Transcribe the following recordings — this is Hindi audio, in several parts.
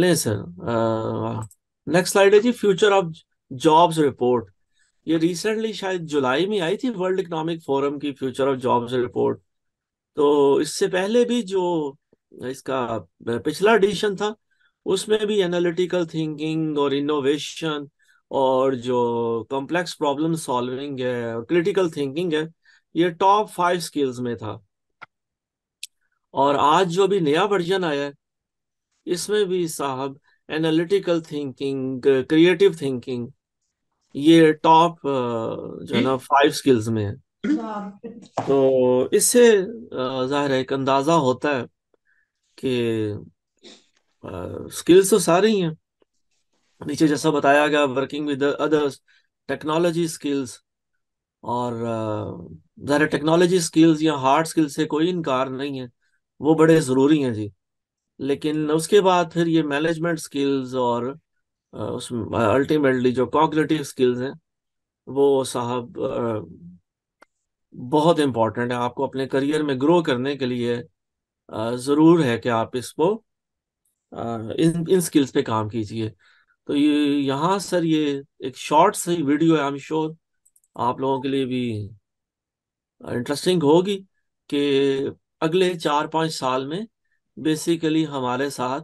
ले सर नेक्स्ट स्लाइड है जी फ्यूचर ऑफ जॉब्स रिपोर्ट ये रिसेंटली शायद जुलाई में आई थी वर्ल्ड इकोनॉमिक फोरम की फ्यूचर ऑफ जॉब्स रिपोर्ट तो इससे पहले भी जो इसका पिछला एडिशन था उसमें भी एनालिटिकल थिंकिंग और इनोवेशन और जो कॉम्प्लेक्स प्रॉब्लम सॉल्विंग है और क्रिटिकल थिंकिंग है ये टॉप फाइव स्किल्स में था और आज जो भी नया वर्जन आया है इसमें भी साहब एनालिटिकल थिंकिंग क्रिएटिव थिंकिंग ये टॉप जो है ना फाइव स्किल्स में है तो इससे जाहिर है एक अंदाजा होता है कि स्किल्स तो सारी ही हैं नीचे जैसा बताया गया working with others technology skills और ज़ाहिर टेक्नोलॉजी स्किल्स या हार्ड स्किल्स से कोई इनकार नहीं है वो बड़े ज़रूरी हैं जी लेकिन उसके बाद फिर ये मैनेजमेंट स्किल्स और उस अल्टीमेटली जो कॉग्निटिव स्किल्स हैं वो साहब बहुत इम्पॉर्टेंट है आपको अपने करियर में ग्रो करने के लिए ज़रूर है कि आप इसको इन इन स्किल्स पे काम कीजिए तो ये यहाँ सर ये एक शॉर्ट सी वीडियो है आई एम श्योर आप लोगों के लिए भी इंटरेस्टिंग होगी कि अगले चार पाँच साल में बेसिकली हमारे साथ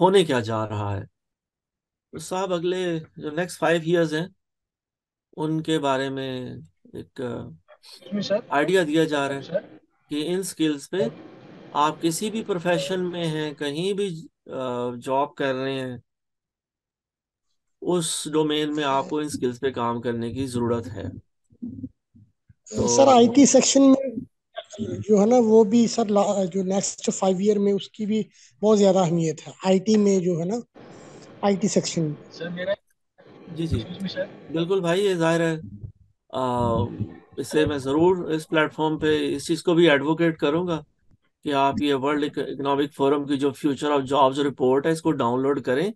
होने क्या जा रहा है तो साहब अगले जो नेक्स्ट फाइव इयर्स हैं उनके बारे में एक आइडिया दिया जा रहा है कि इन स्किल्स पे आप किसी भी प्रोफेशन में हैं कहीं भी जॉब कर रहे हैं उस डोमेन में आपको इन स्किल्स पे काम करने की जरूरत है तो सर आईटी सेक्शन में हम्म। जो है ना वो भी सर जो नेक्स्ट फाइव ईयर में उसकी भी बहुत ज्यादा अहमियत है आईटी में जो है ना आईटी सेक्शन में सर मेरा जी जी बिल्कुल भाई ये जाहिर है आ, इससे मैं ज़रूर इस प्लेटफॉर्म पे इस चीज़ को भी एडवोकेट करूँगा कि आप ये वर्ल्ड इकोनॉमिक फोरम की जो फ्यूचर ऑफ जॉब्स रिपोर्ट है इसको डाउनलोड करें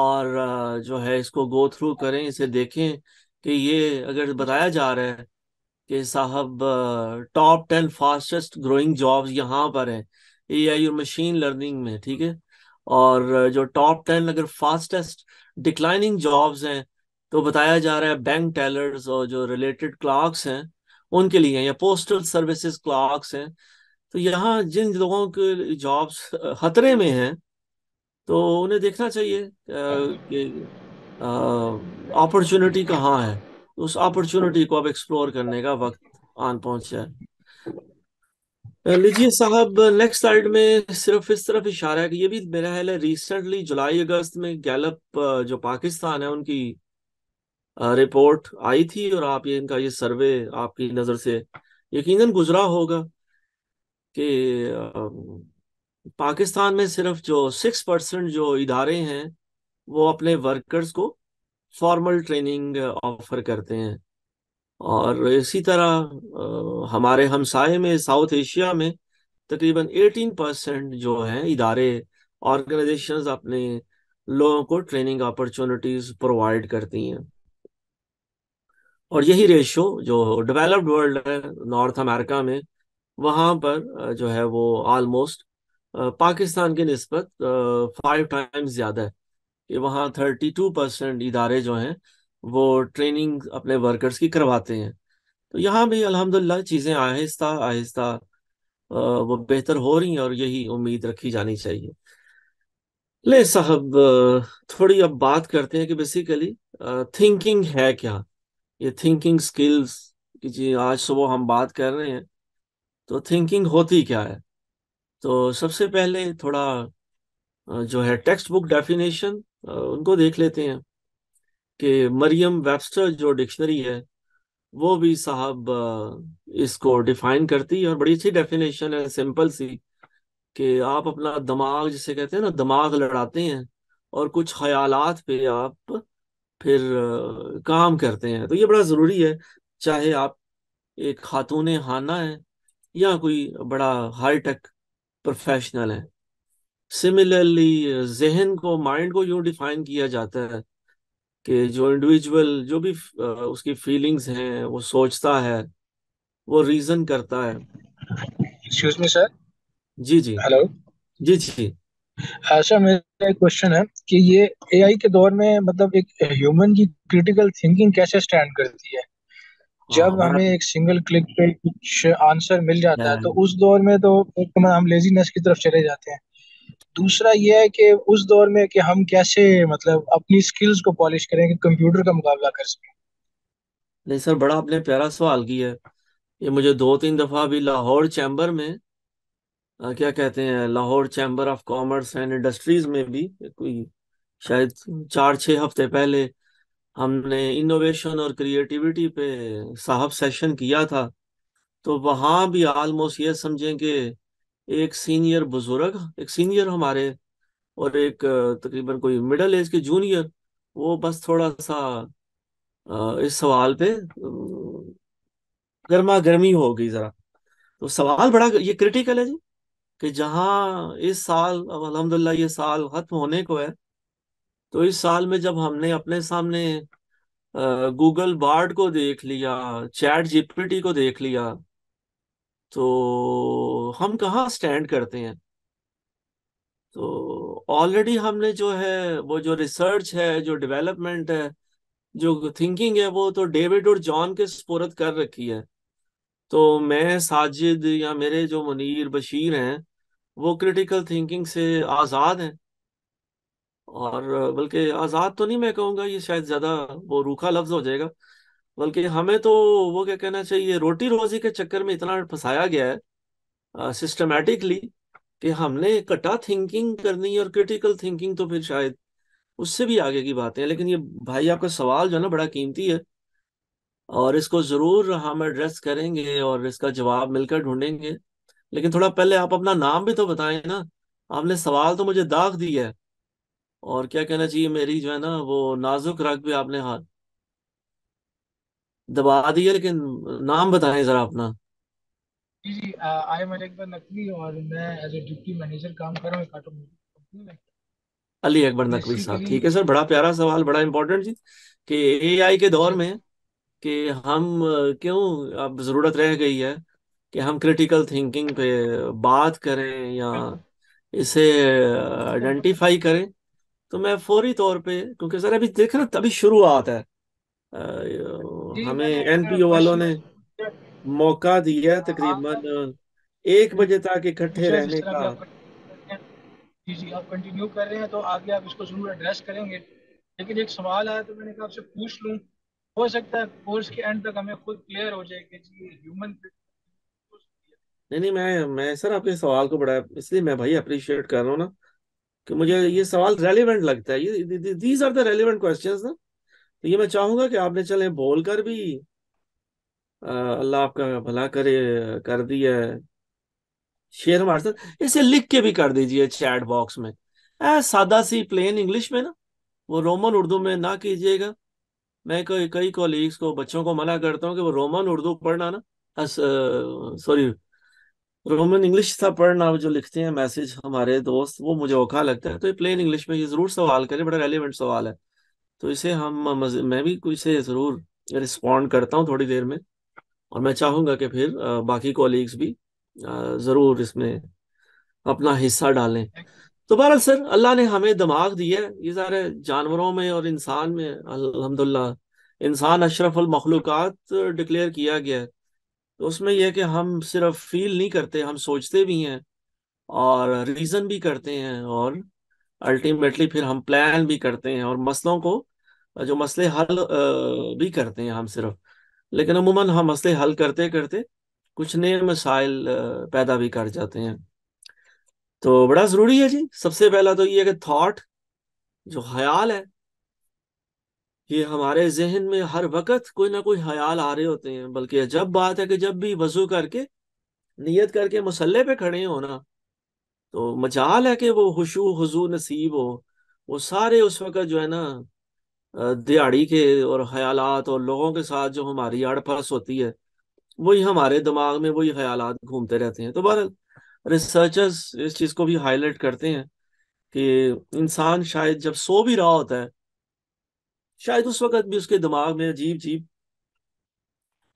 और जो है इसको गो थ्रू करें इसे देखें कि ये अगर बताया जा रहा है कि साहब top ten fastest growing jobs यहाँ पर हैं आई और मशीन लर्निंग में ठीक है और जो टॉप टेन अगर फास्टेस्ट डिक्लाइनिंग जॉब्स हैं तो बताया जा रहा है बैंक टेलर्स और जो रिलेटेड क्लॉक्स हैं उनके लिए हैं या पोस्टल सर्विसेज क्लॉक्स हैं तो यहाँ जिन लोगों के जॉब्स खतरे में हैं तो उन्हें देखना चाहिए अपॉर्चुनिटी कहाँ है उस अपॉर्चुनिटी को अब एक्सप्लोर करने का वक्त आन पहुंचा है लीजिए साहब नेक्स्ट स्लाइड में सिर्फ इस तरफ इशारा है कि ये भी मेरा ख्याल है रिसेंटली जुलाई अगस्त में गैलप जो पाकिस्तान है उनकी रिपोर्ट आई थी और आप ये इनका ये सर्वे आपकी नज़र से यकीनन गुजरा होगा कि पाकिस्तान में सिर्फ जो सिक्स परसेंट जो इदारे हैं वो अपने वर्कर्स को फॉर्मल ट्रेनिंग ऑफर करते हैं और इसी तरह uh, हमारे हमसाए में साउथ एशिया में तकरीबन 18 परसेंट जो हैं इदारे ऑर्गेनाइजेशन अपने लोगों को ट्रेनिंग अपॉर्चुनिटीज प्रोवाइड करती हैं और यही रेशो जो डेवलप्ड वर्ल्ड है नॉर्थ अमेरिका में वहाँ पर uh, जो है वो ऑलमोस्ट uh, पाकिस्तान की नस्बत फाइव टाइम्स ज़्यादा है कि वहाँ थर्टी टू परसेंट इदारे जो हैं वो ट्रेनिंग अपने वर्कर्स की करवाते हैं तो यहाँ भी अलहमदिल्ला चीज़ें आहिस्ता आहिस्ता वो बेहतर हो रही हैं और यही उम्मीद रखी जानी चाहिए ले साहब थोड़ी अब बात करते हैं कि बेसिकली थिंकिंग है क्या ये थिंकिंग स्किल्स कि जी आज सुबह हम बात कर रहे हैं तो थिंकिंग होती क्या है तो सबसे पहले थोड़ा जो है टेक्स्ट बुक डेफिनेशन उनको देख लेते हैं कि मरियम वेबस्टर जो डिक्शनरी है वो भी साहब इसको डिफाइन करती है और बड़ी अच्छी डेफिनेशन है सिंपल सी कि आप अपना दिमाग जिसे कहते हैं ना दिमाग लड़ाते हैं और कुछ ख्यालात पे आप फिर काम करते हैं तो ये बड़ा ज़रूरी है चाहे आप एक खातून हाना है या कोई बड़ा हाई टेक प्रोफेशनल है सिमिलरली जहन को माइंड को यूं डिफाइन किया जाता है कि जो इंडिविजुअल जो भी उसकी फीलिंग्स हैं वो सोचता है वो रीजन करता है एक्सक्यूज मी सर जी जी हेलो जी जी आशा मेरा एक क्वेश्चन है कि ये एआई के दौर में मतलब एक ह्यूमन की क्रिटिकल थिंकिंग कैसे स्टैंड करती है जब हाँ। हमें एक सिंगल क्लिक पे कुछ आंसर मिल जाता है तो उस दौर में तो, तो हम लेजीनेस की तरफ चले जाते हैं दूसरा ये है कि उस दौर में कि हम कैसे मतलब अपनी स्किल्स को पॉलिश करें कि कंप्यूटर का मुकाबला कर सकें नहीं सर बड़ा आपने प्यारा सवाल किया है ये मुझे दो तीन दफा भी लाहौर चैम्बर में आ, क्या कहते हैं Lahore chamber of commerce and industries में भी कोई शायद चार छः हफ्ते पहले हमने इनोवेशन और क्रिएटिविटी पे साहब सेशन किया था तो वहाँ भी आलमोस्ट ये समझें कि एक सीनियर बुजुर्ग एक सीनियर हमारे और एक तकरीबन कोई मिडल एज के जूनियर वो बस थोड़ा सा इस सवाल पे गर्मा गर्मी हो गई जरा तो सवाल बड़ा ये क्रिटिकल है जी कि जहां इस साल अब अलहमदुल्ला ये साल खत्म होने को है तो इस साल में जब हमने अपने सामने गूगल बार्ड को देख लिया चैट जीपीटी को देख लिया तो हम कहाँ स्टैंड करते हैं तो ऑलरेडी हमने जो है वो जो रिसर्च है जो डेवलपमेंट है जो थिंकिंग है वो तो डेविड और जॉन के स्पोरत कर रखी है तो मैं साजिद या मेरे जो मुनीर बशीर हैं वो क्रिटिकल थिंकिंग से आज़ाद हैं और बल्कि आज़ाद तो नहीं मैं कहूँगा ये शायद ज़्यादा वो रूखा लफ्ज़ हो जाएगा बल्कि हमें तो वो क्या कहना चाहिए रोटी रोजी के चक्कर में इतना फंसाया गया है सिस्टमेटिकली कि हमने कटा थिंकिंग करनी और क्रिटिकल थिंकिंग तो फिर शायद उससे भी आगे की बात है लेकिन ये भाई आपका सवाल जो है ना बड़ा कीमती है और इसको जरूर हम एड्रेस करेंगे और इसका जवाब मिलकर ढूंढेंगे लेकिन थोड़ा पहले आप अपना नाम भी तो बताएं ना आपने सवाल तो मुझे दाग दिया है और क्या कहना चाहिए मेरी जो है ना वो नाजुक रख भी आपने हाथ दबा दिए लेकिन नाम बताएं जरा अपना जी जी आई एम अलीकबर नकवी और मैं एज ए डिप्टी मैनेजर काम कर रहा हूँ काटो अली अकबर नकवी साहब ठीक है सर बड़ा प्यारा सवाल बड़ा इम्पोर्टेंट जी कि एआई के दौर में कि हम क्यों अब ज़रूरत रह गई है कि हम क्रिटिकल थिंकिंग पे बात करें या इसे आइडेंटिफाई करें तो मैं फौरी तौर पे क्योंकि सर अभी देख रहे तभी शुरुआत है हमें एनपीओ वालों ने मौका दिया हाँ, तकरीबन एक बजे तक इकट्ठे अच्छा, रहने का जी जी आप कंटिन्यू कर रहे हैं तो आगे आप इसको जरूर एड्रेस करेंगे लेकिन एक सवाल आया तो मैंने कहा आपसे पूछ लूं हो सकता है कोर्स के एंड तक हमें खुद क्लियर हो जाए कि जी ह्यूमन नहीं नहीं मैं मैं सर आपके सवाल को बड़ा इसलिए मैं भाई अप्रिशिएट कर रहा हूँ ना कि मुझे ये सवाल रेलिवेंट लगता है ये these are the relevant questions ना तो ये मैं चाहूंगा कि आपने चले बोल कर भी अल्लाह आपका भला करे कर दिया शेयर हमारे साथ इसे लिख के भी कर दीजिए चैट बॉक्स में ऐ सादा सी प्लेन इंग्लिश में ना वो रोमन उर्दू में ना कीजिएगा मैं कई कई कोलीग्स को बच्चों को मना करता हूँ कि वो रोमन उर्दू पढ़ना ना सॉरी रोमन इंग्लिश था पढ़ना जो लिखते हैं मैसेज हमारे दोस्त वो मुझे औखा लगता है तो ये प्लेन इंग्लिश में ये जरूर सवाल करें बड़ा रेलिवेंट सवाल है तो इसे हम मैं भी कुछ से ज़रूर रिस्पॉन्ड करता हूँ थोड़ी देर में और मैं चाहूँगा कि फिर बाकी कॉलीग्स भी ज़रूर इसमें अपना हिस्सा डालें तो बहरहाल सर अल्लाह ने हमें दिमाग दिया है ये सारे जानवरों में और इंसान में अल्हम्दुलिल्लाह इंसान अशरफ मखलूक़ात डिक्लेयर किया गया है तो उसमें यह कि हम सिर्फ फील नहीं करते हम सोचते भी हैं और रीज़न भी करते हैं और अल्टीमेटली फिर हम प्लान भी करते हैं और मसलों को जो मसले हल भी करते हैं हम सिर्फ लेकिन अमूमन हम मसले हल करते करते कुछ नए मसाइल पैदा भी कर जाते हैं तो बड़ा ज़रूरी है जी सबसे पहला तो ये कि थॉट जो ख्याल है ये हमारे जहन में हर वक्त कोई ना कोई ख्याल आ रहे होते हैं बल्कि अजब बात है कि जब भी वजू करके नियत करके मसल्ले पे खड़े हो ना तो मजाल है कि वो खुशू हजू नसीब हो वो सारे उस वक्त जो है ना दिहाड़ी के और ख्यालात और लोगों के साथ जो हमारी आड़फास होती है वही हमारे दिमाग में वही ख्यालात घूमते रहते हैं तो बहरहाल रिसर्चर्स इस चीज़ को भी हाईलाइट करते हैं कि इंसान शायद जब सो भी रहा होता है शायद उस वक्त भी उसके दिमाग में अजीब अजीब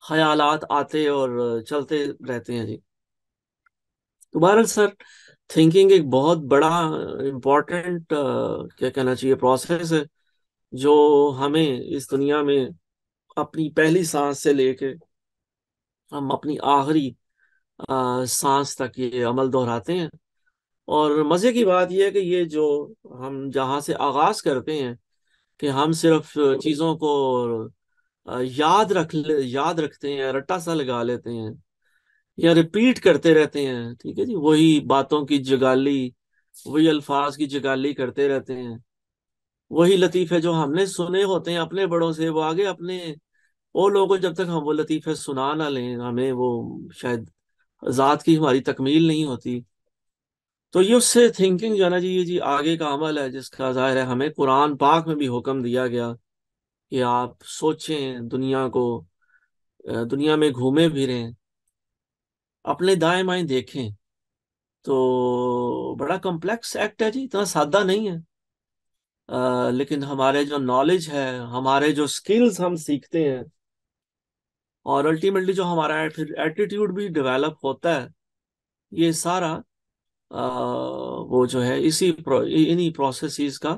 ख्यालात आते और चलते रहते हैं जी तो बहरहाल सर थिंकिंग एक बहुत बड़ा इम्पोर्टेंट क्या कहना चाहिए प्रोसेस है जो हमें इस दुनिया में अपनी पहली सांस से लेके हम अपनी आखिरी सांस तक ये अमल दोहराते हैं और मज़े की बात यह है कि ये जो हम जहाँ से आगाज़ करते हैं कि हम सिर्फ चीज़ों को याद रख ले याद रखते हैं रट्टा सा लगा लेते हैं या रिपीट करते रहते हैं ठीक है जी वही बातों की जगाली वही अल्फाज की जगाली करते रहते हैं वही लतीफ़े जो हमने सुने होते हैं अपने बड़ों से वो आगे अपने वो लोगों जब तक हम वो लतीफ़े सुना ना लें हमें वो शायद ज़ात की हमारी तकमील नहीं होती तो ये उससे थिंकिंग जो है ना जी ये जी आगे का अमल है जिसका ज़ाहिर है हमें कुरान पाक में भी हुक्म दिया गया कि आप सोचें दुनिया को दुनिया में घूमे भी रहें अपने दाएं बाएं देखें तो बड़ा कॉम्प्लेक्स एक्ट है जी इतना सादा नहीं है आ, लेकिन हमारे जो नॉलेज है हमारे जो स्किल्स हम सीखते हैं और अल्टीमेटली जो हमारा एटीट्यूड भी डेवलप होता है ये सारा आ, वो जो है इसी प्रो, इन्हीं प्रोसेसेस का आ,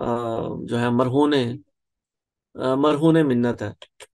जो है मरहूने मरहूने मिन्नत है